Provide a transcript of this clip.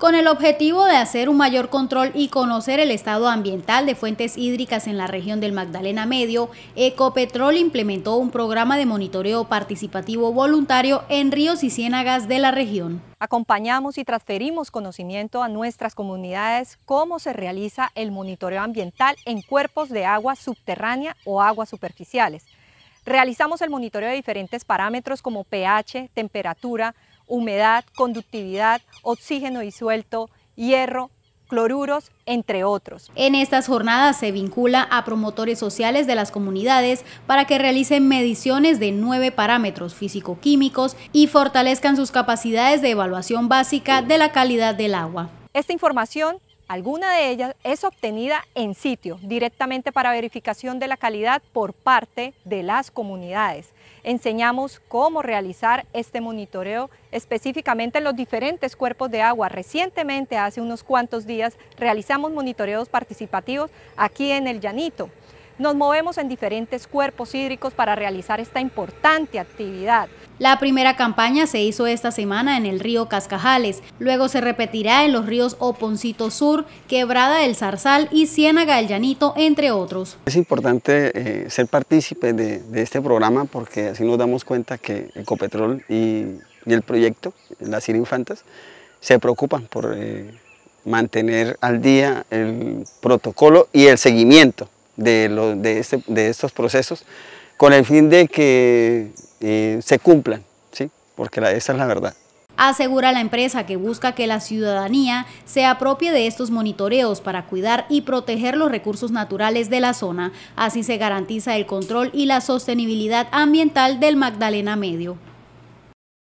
con el objetivo de hacer un mayor control y conocer el estado ambiental de fuentes hídricas en la región del Magdalena Medio, Ecopetrol implementó un programa de monitoreo participativo voluntario en ríos y ciénagas de la región. Acompañamos y transferimos conocimiento a nuestras comunidades cómo se realiza el monitoreo ambiental en cuerpos de agua subterránea o aguas superficiales. Realizamos el monitoreo de diferentes parámetros como pH, temperatura, humedad, conductividad, oxígeno disuelto, hierro, cloruros, entre otros. En estas jornadas se vincula a promotores sociales de las comunidades para que realicen mediciones de nueve parámetros físico-químicos y fortalezcan sus capacidades de evaluación básica de la calidad del agua. Esta información Alguna de ellas es obtenida en sitio, directamente para verificación de la calidad por parte de las comunidades. Enseñamos cómo realizar este monitoreo específicamente en los diferentes cuerpos de agua. Recientemente, hace unos cuantos días, realizamos monitoreos participativos aquí en el Llanito. Nos movemos en diferentes cuerpos hídricos para realizar esta importante actividad. La primera campaña se hizo esta semana en el río Cascajales, luego se repetirá en los ríos Oponcito Sur, Quebrada del Zarzal y Ciénaga del Llanito, entre otros. Es importante eh, ser partícipe de, este programa porque así nos damos cuenta que Ecopetrol y, el proyecto, las Infantas, se preocupan por eh, mantener al día el protocolo y el seguimiento de, de, este, de estos procesos con el fin de que eh, se cumplan, ¿sí? porque esa es la verdad. Asegura la empresa que busca que la ciudadanía se apropie de estos monitoreos para cuidar y proteger los recursos naturales de la zona. Así se garantiza el control y la sostenibilidad ambiental del Magdalena Medio.